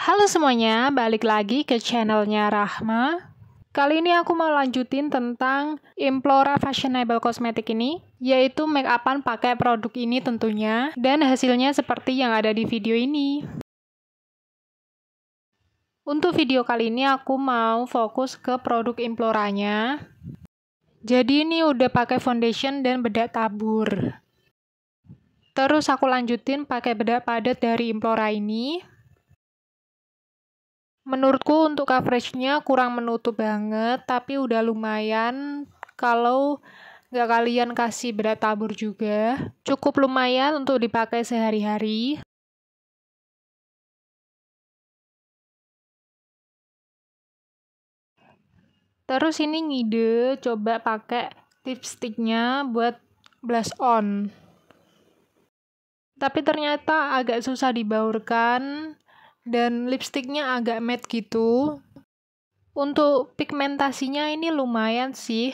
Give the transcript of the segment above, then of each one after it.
Halo semuanya, balik lagi ke channelnya Rahma. Kali ini aku mau lanjutin tentang Implora Fashionable Cosmetic ini, yaitu make upan pakai produk ini tentunya, dan hasilnya seperti yang ada di video ini. Untuk video kali ini aku mau fokus ke produk Imploranya. Jadi ini udah pakai foundation dan bedak tabur. Terus aku lanjutin pakai bedak padat dari Implora ini. Menurutku untuk coveragenya kurang menutup banget, tapi udah lumayan kalau nggak kalian kasih berat tabur juga. Cukup lumayan untuk dipakai sehari-hari. Terus ini ngide coba pakai lipsticknya buat blush on. Tapi ternyata agak susah dibaurkan dan lipstiknya agak matte gitu. Untuk pigmentasinya ini lumayan sih,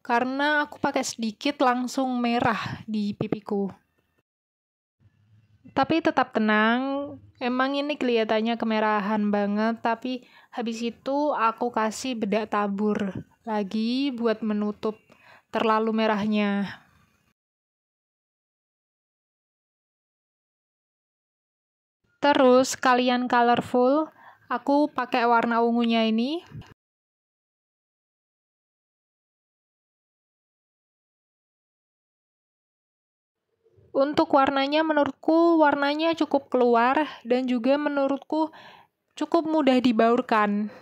karena aku pakai sedikit langsung merah di pipiku. Tapi tetap tenang, emang ini kelihatannya kemerahan banget, tapi habis itu aku kasih bedak tabur lagi buat menutup terlalu merahnya. Terus kalian colorful, aku pakai warna ungunya ini. Untuk warnanya menurutku warnanya cukup keluar dan juga menurutku cukup mudah dibaurkan.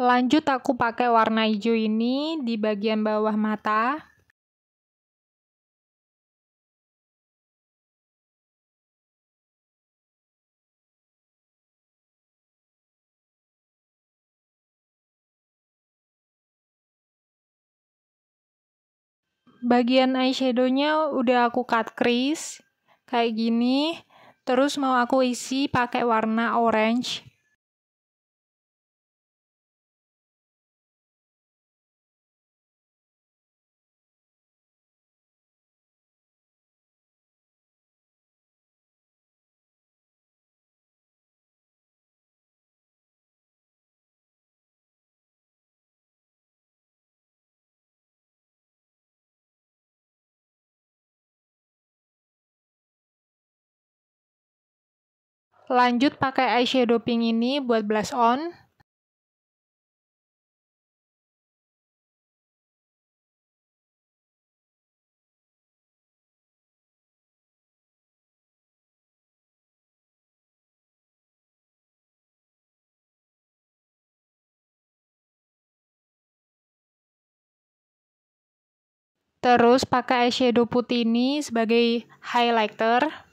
Lanjut aku pakai warna hijau ini di bagian bawah mata. Bagian eyeshadownya udah aku cut crease kayak gini. Terus mau aku isi pakai warna orange. Lanjut pakai eyeshadow pink ini buat blush on. Terus pakai eyeshadow putih ini sebagai highlighter.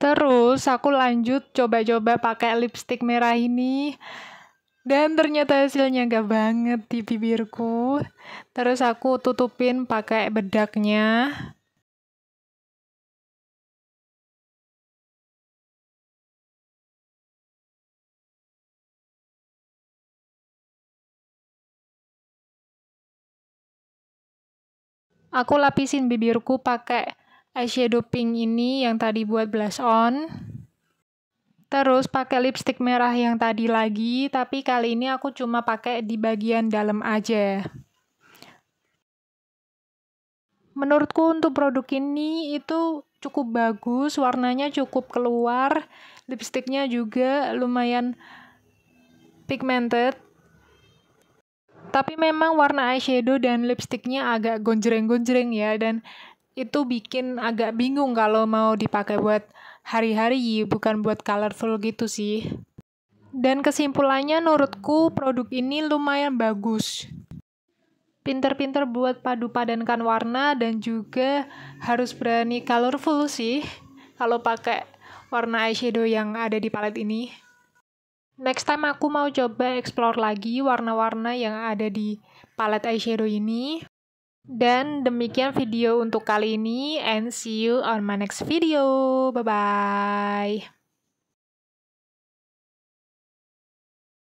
Terus aku lanjut coba-coba pakai lipstick merah ini dan ternyata hasilnya gak banget di bibirku. Terus aku tutupin pakai bedaknya. Aku lapisin bibirku pakai eyeshadow pink ini yang tadi buat blush on. Terus pakai lipstick merah yang tadi lagi, tapi kali ini aku cuma pakai di bagian dalam aja. Menurutku untuk produk ini itu cukup bagus, warnanya cukup keluar, lipsticknya juga lumayan pigmented. Tapi memang warna eyeshadow dan lipsticknya agak gonjreng-gonjreng ya, dan itu bikin agak bingung kalau mau dipakai buat hari-hari, bukan buat colorful gitu sih. Dan kesimpulannya menurutku produk ini lumayan bagus. Pinter-pinter buat padu padankan warna dan juga harus berani colorful sih kalau pakai warna eyeshadow yang ada di palet ini. Next time aku mau coba explore lagi warna-warna yang ada di palet eyeshadow ini. Dan demikian video untuk kali ini and see you on my next video. Bye-bye.